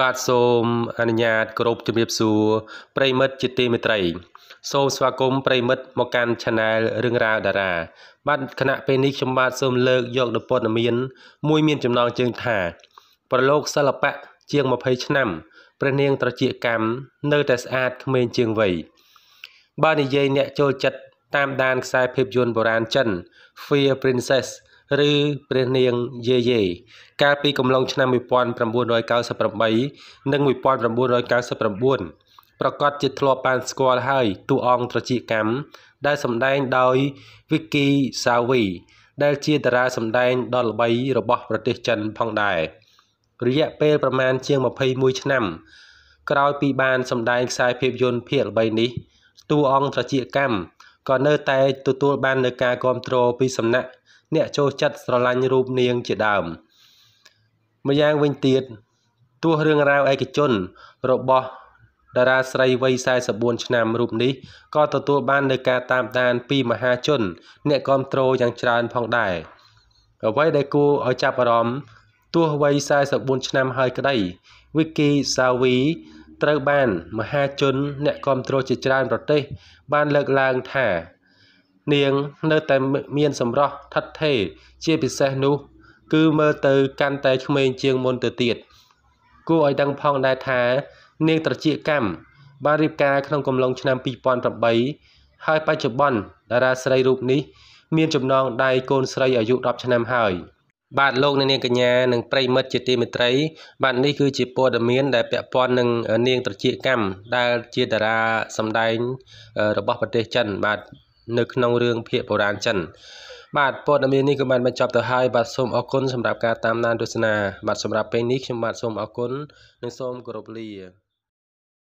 បាទសូមអនុញ្ញាតគោរពជំរាបសួរ ប្រិមិត្តជាទីមេត្រី សូមស្វាគមន៍ប្រិមិត្តមកកាន់ Channel រឿងរ៉ាវតារា បាទគណៈពេលនេះខ្ញុំបាទសូមលើកយកនូវព័ត៌មាន មួយមានចំណងជើងថា ប្រឡូកសិល្បៈជាង20ឆ្នាំព្រះនាងត្រជាកម្មនៅតែស្អាតក្មេងជាងវ័យបើនិយាយអ្នកចូលចិត្តតាមដានខ្សែភាពយន្តបុរាណចិន Fear Princess ឬព្រះនាងយេយេកាលពីកំឡុងឆ្នាំ1998និង1999ប្រកាសជាធ្លាប់បានស្គាល់ហើយតួអង្គត្រចៀកកម្មដែល សម្ដែងដោយ Vicky Sawi ដែលជាតារាសម្ដែងដ៏ល្បីរបស់ប្រទេសចិនផងដែររយៈពេលប្រមាណជាង21ឆ្នាំក្រោយពីបាន សម្ដែងខ្សែភាពយន្តភាគល្បីនេះតួអង្គត្រចៀកកម្មក៏នៅតែទទួលបាននូវការគ្រប់គ្រងពីសំណាក់អ្នកចូលចិត្តស្រឡាញ់រូបនាង ជាដើមម្យ៉ាងវិញទៀតទោះរឿងរ៉ាវឯកជន របស់តារាស្រីវ័យ44ឆ្នាំរូបនេះក៏ទទួល បាននូវការតាមដានពីមហាជន អ្នកគ្រប់គ្រងយ៉ាងច្រើនផងដែរអ្វីដែលគួរឲ្យចាប់អារម្មណ៍ទោះវ័យ44ឆ្នាំហើយក្តី Vicky Savi ត្រូវបានមហាជនអ្នកគ្រប់គ្រងជាច្រើនប្រទេស បានលើកឡើងថា នាងនៅតែមានសម្រស់ថិតថេរជាពិសេសនោះ គឺមើលទៅកាន់តែក្មេងជាងមុនទៅទៀត គួរឲ្យដឹងផងដែរថា នាង ត្រជាកម្មបានរៀបការក្នុងកំឡុងឆ្នាំ2008ហើយបច្ចុប្បន្នតារាស្រីរូបនេះ មានចំណងដៃកូនស្រីអាយុ10ឆ្នាំហើយ។បាទលោកអ្នកនាងកញ្ញានិងប្រិមិត្តជាទីមេត្រីបាទនេះគឺជាព័ត៌មានដែលពាក់ព័ន្ធនឹងនាងត្រជាកម្មដែលជាតារាសម្ដែងរបស់ប្រទេសចិនបាទនៅក្នុងរឿងភាគបុរាណចិនបាទព័ត៌មាននេះក៏បានបញ្ចប់ទៅហើយបាទសូមអរគុណសម្រាប់ការតាមដានទស្សនា បាទសម្រាប់ពេលនេះ ខ្ញុំបាទសូមអរគុណនិងសូមគោរពលា